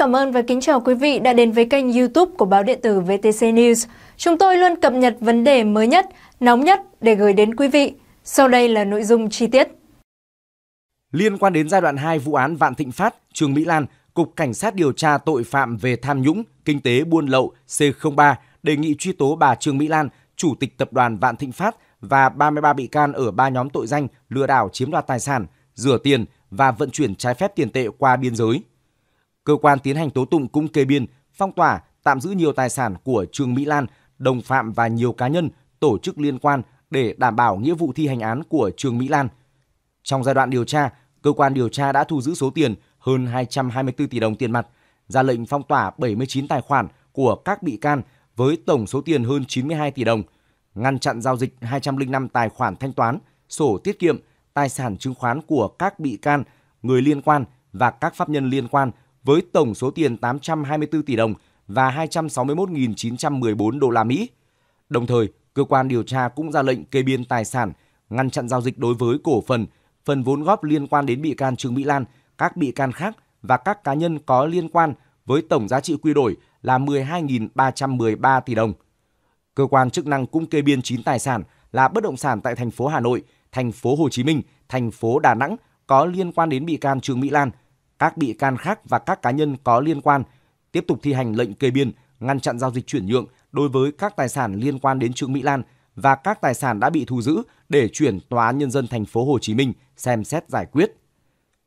cảm ơn và kính chào quý vị đã đến với kênh youtube của báo điện tử VTC News. Chúng tôi luôn cập nhật vấn đề mới nhất, nóng nhất để gửi đến quý vị. Sau đây là nội dung chi tiết. Liên quan đến giai đoạn 2 vụ án Vạn Thịnh Phát, Trương Mỹ Lan, Cục Cảnh sát điều tra tội phạm về tham nhũng, kinh tế buôn lậu C03 đề nghị truy tố bà Trương Mỹ Lan, Chủ tịch Tập đoàn Vạn Thịnh Phát và 33 bị can ở ba nhóm tội danh lừa đảo chiếm đoạt tài sản, rửa tiền và vận chuyển trái phép tiền tệ qua biên giới. Cơ quan tiến hành tố tụng cũng kê biên, phong tỏa, tạm giữ nhiều tài sản của Trương Mỹ Lan, đồng phạm và nhiều cá nhân, tổ chức liên quan để đảm bảo nghĩa vụ thi hành án của Trương Mỹ Lan. Trong giai đoạn điều tra, cơ quan điều tra đã thu giữ số tiền hơn 224 tỷ đồng tiền mặt, ra lệnh phong tỏa 79 tài khoản của các bị can với tổng số tiền hơn 92 tỷ đồng, ngăn chặn giao dịch 205 tài khoản thanh toán, sổ tiết kiệm, tài sản chứng khoán của các bị can, người liên quan và các pháp nhân liên quan với tổng số tiền 824 tỷ đồng và 261.914 đô la Mỹ. Đồng thời, cơ quan điều tra cũng ra lệnh kê biên tài sản, ngăn chặn giao dịch đối với cổ phần, phần vốn góp liên quan đến bị can Trương Mỹ Lan, các bị can khác và các cá nhân có liên quan với tổng giá trị quy đổi là 12.313 tỷ đồng. Cơ quan chức năng cũng kê biên 9 tài sản là bất động sản tại thành phố Hà Nội, thành phố Hồ Chí Minh, thành phố Đà Nẵng có liên quan đến bị can Trương Mỹ Lan – các bị can khác và các cá nhân có liên quan tiếp tục thi hành lệnh kê biên, ngăn chặn giao dịch chuyển nhượng đối với các tài sản liên quan đến Trương Mỹ Lan và các tài sản đã bị thu giữ để chuyển tòa án nhân dân thành phố Hồ Chí Minh xem xét giải quyết.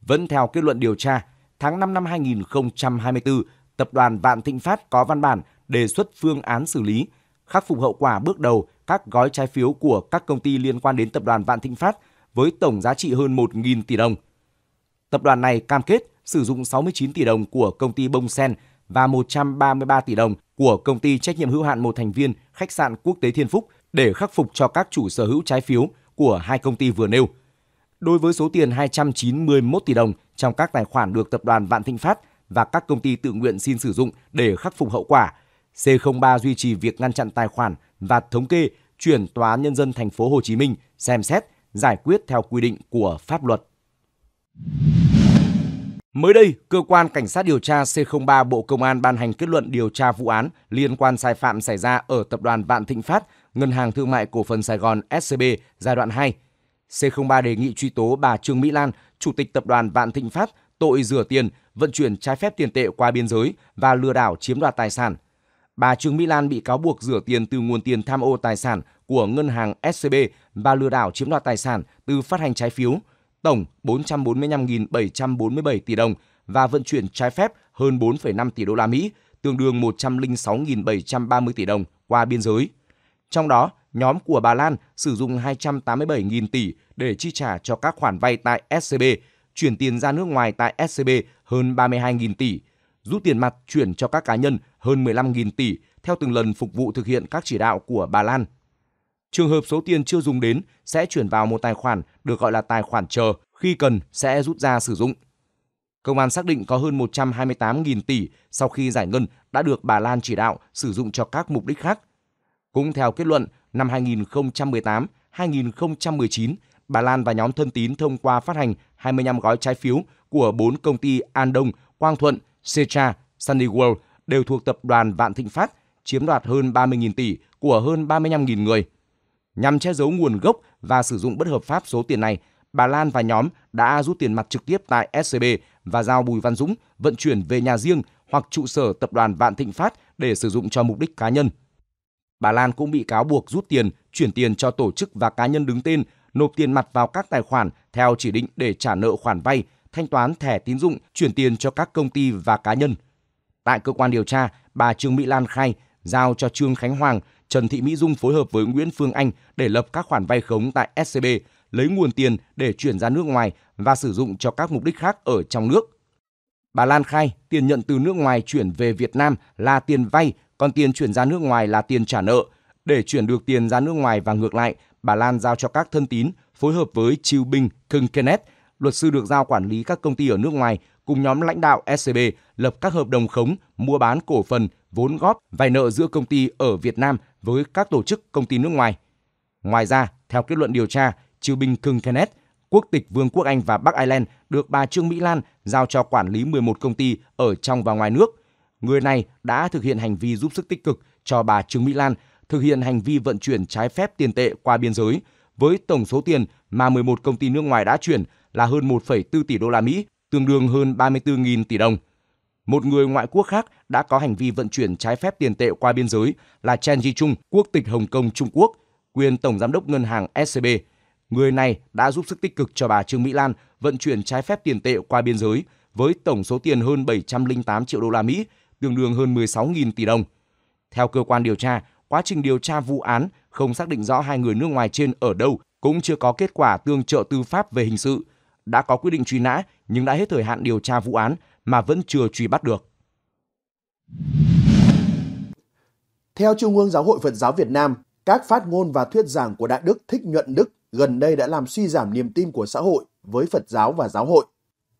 Vẫn theo kết luận điều tra, tháng 5 năm 2024, tập đoàn Vạn Thịnh Phát có văn bản đề xuất phương án xử lý, khắc phục hậu quả bước đầu các gói trái phiếu của các công ty liên quan đến tập đoàn Vạn Thịnh Phát với tổng giá trị hơn 1.000 tỷ đồng – Tập đoàn này cam kết sử dụng 69 tỷ đồng của công ty Bông Sen và 133 tỷ đồng của công ty trách nhiệm hữu hạn một thành viên khách sạn quốc tế Thiên Phúc để khắc phục cho các chủ sở hữu trái phiếu của hai công ty vừa nêu. Đối với số tiền 291 tỷ đồng trong các tài khoản được tập đoàn Vạn Thịnh Phát và các công ty tự nguyện xin sử dụng để khắc phục hậu quả, C03 duy trì việc ngăn chặn tài khoản và thống kê chuyển tòa nhân dân thành phố Hồ Chí Minh xem xét giải quyết theo quy định của pháp luật. Mới đây, cơ quan cảnh sát điều tra C03 Bộ Công an ban hành kết luận điều tra vụ án liên quan sai phạm xảy ra ở tập đoàn Vạn Thịnh Phát, Ngân hàng Thương mại Cổ phần Sài Gòn SCB giai đoạn 2. C03 đề nghị truy tố bà Trương Mỹ Lan, chủ tịch tập đoàn Vạn Thịnh Phát tội rửa tiền, vận chuyển trái phép tiền tệ qua biên giới và lừa đảo chiếm đoạt tài sản. Bà Trương Mỹ Lan bị cáo buộc rửa tiền từ nguồn tiền tham ô tài sản của ngân hàng SCB và lừa đảo chiếm đoạt tài sản từ phát hành trái phiếu, tổng 445.747 tỷ đồng và vận chuyển trái phép hơn 4,5 tỷ đô la Mỹ, tương đương 106.730 tỷ đồng qua biên giới. Trong đó, nhóm của Bà Lan sử dụng 287.000 tỷ để chi trả cho các khoản vay tại SCB, chuyển tiền ra nước ngoài tại SCB hơn 32.000 tỷ, rút tiền mặt chuyển cho các cá nhân hơn 15.000 tỷ theo từng lần phục vụ thực hiện các chỉ đạo của Bà Lan Trường hợp số tiền chưa dùng đến sẽ chuyển vào một tài khoản được gọi là tài khoản chờ, khi cần sẽ rút ra sử dụng. Công an xác định có hơn 128.000 tỷ sau khi giải ngân đã được bà Lan chỉ đạo sử dụng cho các mục đích khác. Cũng theo kết luận, năm 2018, 2019, bà Lan và nhóm thân tín thông qua phát hành 25 gói trái phiếu của 4 công ty An Đông, Quang Thuận, Secha, Sunny World đều thuộc tập đoàn Vạn Thịnh Phát, chiếm đoạt hơn 30.000 tỷ của hơn 35.000 người. Nhằm che giấu nguồn gốc và sử dụng bất hợp pháp số tiền này, bà Lan và nhóm đã rút tiền mặt trực tiếp tại SCB và giao Bùi Văn Dũng vận chuyển về nhà riêng hoặc trụ sở tập đoàn Vạn Thịnh Phát để sử dụng cho mục đích cá nhân. Bà Lan cũng bị cáo buộc rút tiền, chuyển tiền cho tổ chức và cá nhân đứng tên, nộp tiền mặt vào các tài khoản theo chỉ định để trả nợ khoản vay, thanh toán thẻ tín dụng, chuyển tiền cho các công ty và cá nhân. Tại cơ quan điều tra, bà Trương Mỹ Lan khai giao cho Trương Khánh Hoàng Trần Thị Mỹ Dung phối hợp với Nguyễn Phương Anh để lập các khoản vay khống tại SCB, lấy nguồn tiền để chuyển ra nước ngoài và sử dụng cho các mục đích khác ở trong nước. Bà Lan khai tiền nhận từ nước ngoài chuyển về Việt Nam là tiền vay, còn tiền chuyển ra nước ngoài là tiền trả nợ. Để chuyển được tiền ra nước ngoài và ngược lại, bà Lan giao cho các thân tín phối hợp với Chiêu Bình, Kưng Kenneth, luật sư được giao quản lý các công ty ở nước ngoài cùng nhóm lãnh đạo SCB lập các hợp đồng khống mua bán cổ phần, vốn góp, vay nợ giữa công ty ở Việt Nam với các tổ chức công ty nước ngoài. Ngoài ra, theo kết luận điều tra, Triều Bình Cưng Kenneth, quốc tịch Vương quốc Anh và Bắc Ireland được bà Trương Mỹ Lan giao cho quản lý 11 công ty ở trong và ngoài nước. Người này đã thực hiện hành vi giúp sức tích cực cho bà Trương Mỹ Lan thực hiện hành vi vận chuyển trái phép tiền tệ qua biên giới với tổng số tiền mà 11 công ty nước ngoài đã chuyển là hơn 1,4 tỷ đô la Mỹ tương đương hơn 34.000 tỷ đồng. Một người ngoại quốc khác đã có hành vi vận chuyển trái phép tiền tệ qua biên giới là Chen Ji Chung, quốc tịch Hồng Kông, Trung Quốc, quyền tổng giám đốc ngân hàng SCB. Người này đã giúp sức tích cực cho bà Trương Mỹ Lan vận chuyển trái phép tiền tệ qua biên giới với tổng số tiền hơn 708 triệu đô la Mỹ, tương đương hơn 16.000 tỷ đồng. Theo cơ quan điều tra, quá trình điều tra vụ án không xác định rõ hai người nước ngoài trên ở đâu, cũng chưa có kết quả tương trợ tư pháp về hình sự, đã có quyết định truy nã nhưng đã hết thời hạn điều tra vụ án mà vẫn chưa truy bắt được. Theo Trung ương Giáo hội Phật giáo Việt Nam, các phát ngôn và thuyết giảng của Đại Đức Thích Nhuận Đức gần đây đã làm suy giảm niềm tin của xã hội với Phật giáo và giáo hội.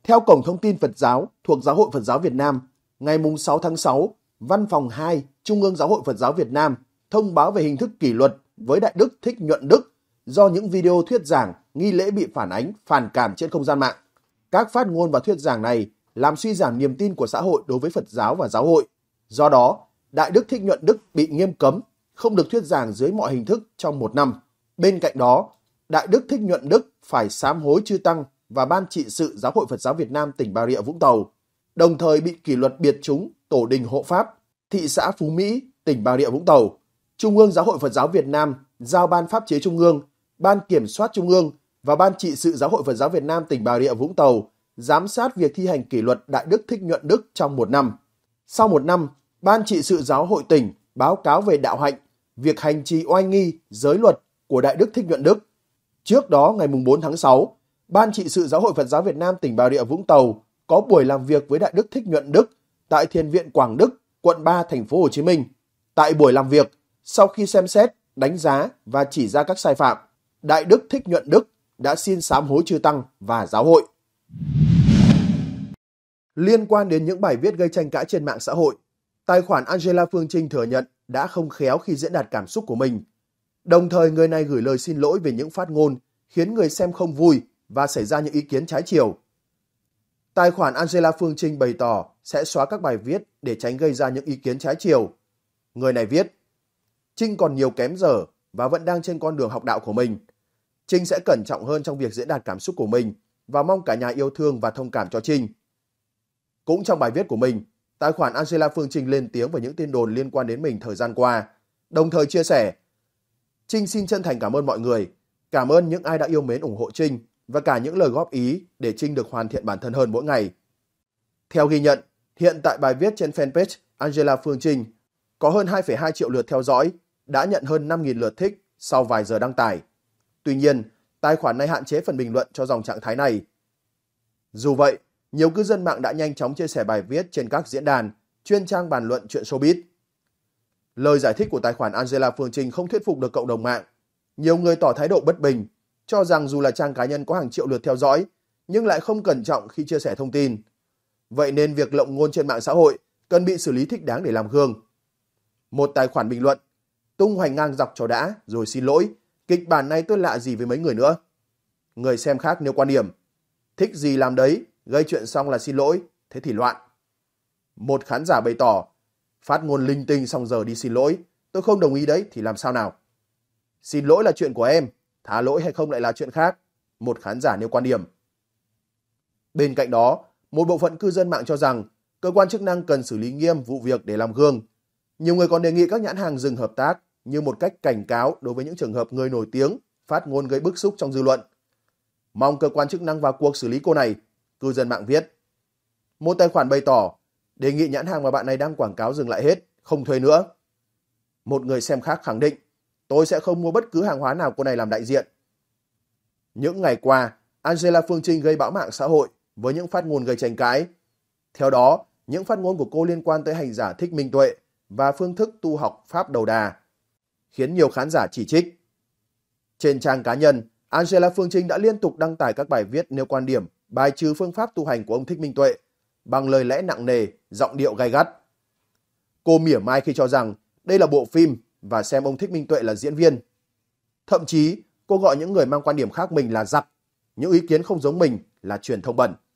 Theo Cổng Thông tin Phật giáo thuộc Giáo hội Phật giáo Việt Nam, ngày 6 tháng 6, Văn phòng 2 Trung ương Giáo hội Phật giáo Việt Nam thông báo về hình thức kỷ luật với Đại Đức Thích Nhuận Đức do những video thuyết giảng, nghi lễ bị phản ánh, phản cảm trên không gian mạng các phát ngôn và thuyết giảng này làm suy giảm niềm tin của xã hội đối với Phật giáo và giáo hội. Do đó, Đại Đức Thích Nhuận Đức bị nghiêm cấm, không được thuyết giảng dưới mọi hình thức trong một năm. Bên cạnh đó, Đại Đức Thích Nhuận Đức phải sám hối chư Tăng và Ban trị sự Giáo hội Phật giáo Việt Nam tỉnh Bà Rịa Vũng Tàu, đồng thời bị kỷ luật biệt chúng Tổ đình Hộ Pháp, thị xã Phú Mỹ, tỉnh Bà Rịa Vũng Tàu. Trung ương Giáo hội Phật giáo Việt Nam giao Ban Pháp chế Trung ương, Ban Kiểm soát Trung ương và Ban trị sự Giáo hội Phật giáo Việt Nam tỉnh Bà Rịa Vũng Tàu giám sát việc thi hành kỷ luật Đại Đức Thích Nhuận Đức trong một năm. Sau một năm, Ban trị sự Giáo hội tỉnh báo cáo về đạo hạnh, việc hành trì oai nghi, giới luật của Đại Đức Thích Nhuận Đức. Trước đó ngày 4 tháng 6, Ban trị sự Giáo hội Phật giáo Việt Nam tỉnh Bà Rịa Vũng Tàu có buổi làm việc với Đại Đức Thích Nhuận Đức tại Thiền viện Quảng Đức, quận 3, thành phố Hồ Chí Minh. Tại buổi làm việc, sau khi xem xét, đánh giá và chỉ ra các sai phạm, Đại Đức Thích Nhuận Đức đã xin sám hối chư Tăng và giáo hội. Liên quan đến những bài viết gây tranh cãi trên mạng xã hội, tài khoản Angela Phương Trinh thừa nhận đã không khéo khi diễn đạt cảm xúc của mình. Đồng thời người này gửi lời xin lỗi về những phát ngôn khiến người xem không vui và xảy ra những ý kiến trái chiều. Tài khoản Angela Phương Trinh bày tỏ sẽ xóa các bài viết để tránh gây ra những ý kiến trái chiều. Người này viết, Trinh còn nhiều kém dở và vẫn đang trên con đường học đạo của mình. Trinh sẽ cẩn trọng hơn trong việc diễn đạt cảm xúc của mình và mong cả nhà yêu thương và thông cảm cho Trinh. Cũng trong bài viết của mình, tài khoản Angela Phương Trinh lên tiếng về những tin đồn liên quan đến mình thời gian qua, đồng thời chia sẻ Trinh xin chân thành cảm ơn mọi người, cảm ơn những ai đã yêu mến ủng hộ Trinh và cả những lời góp ý để Trinh được hoàn thiện bản thân hơn mỗi ngày. Theo ghi nhận, hiện tại bài viết trên fanpage Angela Phương Trinh có hơn 2,2 triệu lượt theo dõi, đã nhận hơn 5.000 lượt thích sau vài giờ đăng tải. Tuy nhiên, tài khoản này hạn chế phần bình luận cho dòng trạng thái này. Dù vậy, nhiều cư dân mạng đã nhanh chóng chia sẻ bài viết trên các diễn đàn, chuyên trang bàn luận chuyện showbiz. Lời giải thích của tài khoản Angela Phương Trinh không thuyết phục được cộng đồng mạng. Nhiều người tỏ thái độ bất bình, cho rằng dù là trang cá nhân có hàng triệu lượt theo dõi, nhưng lại không cẩn trọng khi chia sẻ thông tin. Vậy nên việc lộng ngôn trên mạng xã hội cần bị xử lý thích đáng để làm gương. Một tài khoản bình luận, tung hoành ngang dọc cho đã rồi xin lỗi, Kịch bản này tôi lạ gì với mấy người nữa. Người xem khác nêu quan điểm. Thích gì làm đấy, gây chuyện xong là xin lỗi, thế thì loạn. Một khán giả bày tỏ, phát ngôn linh tinh xong giờ đi xin lỗi, tôi không đồng ý đấy thì làm sao nào. Xin lỗi là chuyện của em, thả lỗi hay không lại là chuyện khác. Một khán giả nêu quan điểm. Bên cạnh đó, một bộ phận cư dân mạng cho rằng cơ quan chức năng cần xử lý nghiêm vụ việc để làm gương. Nhiều người còn đề nghị các nhãn hàng dừng hợp tác như một cách cảnh cáo đối với những trường hợp người nổi tiếng phát ngôn gây bức xúc trong dư luận. Mong cơ quan chức năng vào cuộc xử lý cô này, cư dân mạng viết. Một tài khoản bày tỏ, đề nghị nhãn hàng mà bạn này đang quảng cáo dừng lại hết, không thuê nữa. Một người xem khác khẳng định, tôi sẽ không mua bất cứ hàng hóa nào cô này làm đại diện. Những ngày qua, Angela Phương Trinh gây bão mạng xã hội với những phát ngôn gây tranh cãi. Theo đó, những phát ngôn của cô liên quan tới hành giả thích minh tuệ và phương thức tu học Pháp đầu đà khiến nhiều khán giả chỉ trích. Trên trang cá nhân, Angela Phương Trinh đã liên tục đăng tải các bài viết nêu quan điểm, bài trừ phương pháp tu hành của ông Thích Minh Tuệ bằng lời lẽ nặng nề, giọng điệu gay gắt. Cô mỉa mai khi cho rằng đây là bộ phim và xem ông Thích Minh Tuệ là diễn viên. Thậm chí, cô gọi những người mang quan điểm khác mình là giặc, những ý kiến không giống mình là truyền thông bẩn.